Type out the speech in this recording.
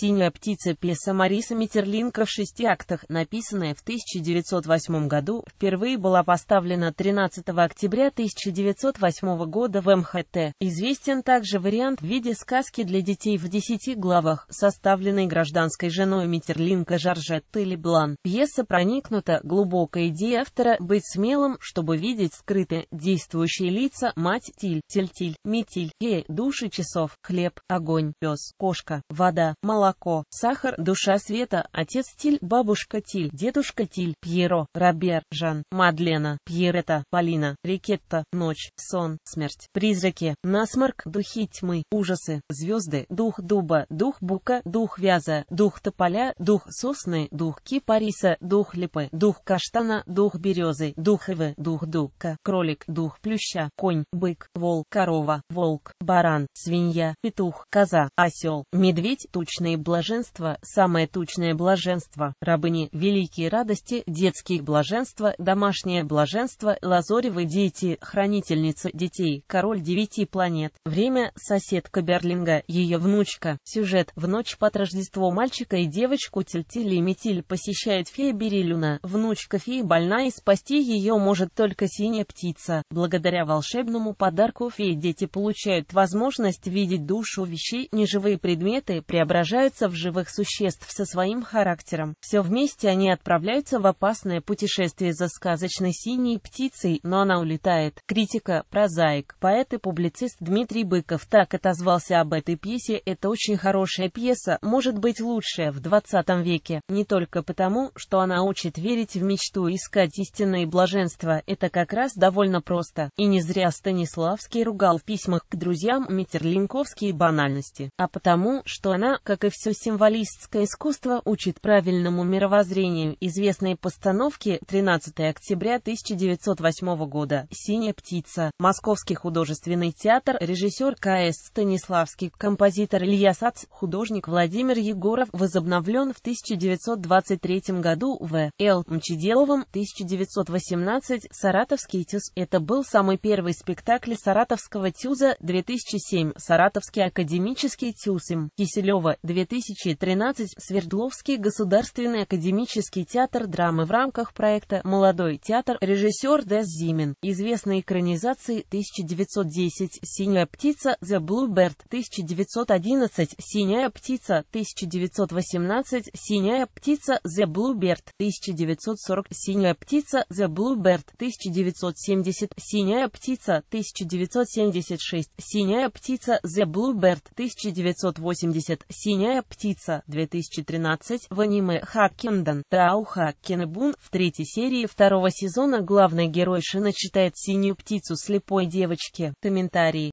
«Синяя птица» пьеса Мариса Митерлинка в шести актах, написанная в 1908 году, впервые была поставлена 13 октября 1908 года в МХТ. Известен также вариант в виде сказки для детей в десяти главах, составленной гражданской женой Митерлинка Жоржетты Леблан. Пьеса проникнута глубокой идеей автора быть смелым, чтобы видеть скрытые действующие лица мать Тиль, Тельтиль, Метиль, Гея, души часов, хлеб, огонь, пес, кошка, вода, молоко молоко, сахар, душа света, отец Тиль, бабушка Тиль, дедушка Тиль, Пьеро, Робер, Жан, Мадлена, Пьерета, Полина, Рикетта, ночь, сон, смерть, призраки, насморк, духи тьмы, ужасы, звезды, дух дуба, дух бука, дух вяза, дух тополя, дух сосны, дух кипариса, дух липы, дух каштана, дух березы, дух ивы, дух дука, кролик, дух плюща, конь, бык, Волк, корова, волк, баран, свинья, петух, коза, осел, медведь, тучный блаженства, самое тучное блаженство, рабыни, великие радости, детские блаженства, домашнее блаженство, лазоревы дети, хранительница детей, король девяти планет, время, соседка Берлинга, ее внучка, сюжет, в ночь под Рождество мальчика и девочку Тильтиль и Метиль посещает фея Берилюна, внучка феи больна и спасти ее может только синяя птица. Благодаря волшебному подарку феи дети получают возможность видеть душу вещей, неживые предметы преображают превращаются в живых существ со своим характером. Все вместе они отправляются в опасное путешествие за сказочной синей птицей, но она улетает. Критика, прозаик, поэт и публицист Дмитрий Быков так отозвался об этой пьесе «Это очень хорошая пьеса, может быть лучшая в 20 веке». Не только потому, что она учит верить в мечту, искать истинное блаженство, это как раз довольно просто. И не зря Станиславский ругал в письмах к друзьям Митерлинковские банальности, а потому, что она, как и все все символистское искусство учит правильному мировоззрению известные постановки 13 октября 1908 года «Синяя птица», Московский художественный театр, режиссер К.С. Станиславский, композитор Илья Сац, художник Владимир Егоров, возобновлен в 1923 году в Л. Мчеделовым, 1918, «Саратовский тюз». Это был самый первый спектакль Саратовского тюза 2007, «Саратовский академический тюз» им, Киселева, 2000. 2013 Свердловский государственный академический театр драмы в рамках проекта «Молодой театр» режиссер Дэс Зимин, известной экранизации 1910 «Синяя птица» «The Bluebird» 1911 «Синяя птица» 1918 «Синяя птица» «The Bluebird» 1940 «Синяя птица» «The Bluebird» 1970 «Синяя птица» 1976 «Синяя птица» «The Bluebird» 1980 «Синяя «Ледяная птица» 2013 в аниме «Хаккенден» Тау Хаккенбун. В третьей серии второго сезона главный герой Шина читает «Синюю птицу» слепой девочке. Комментарии.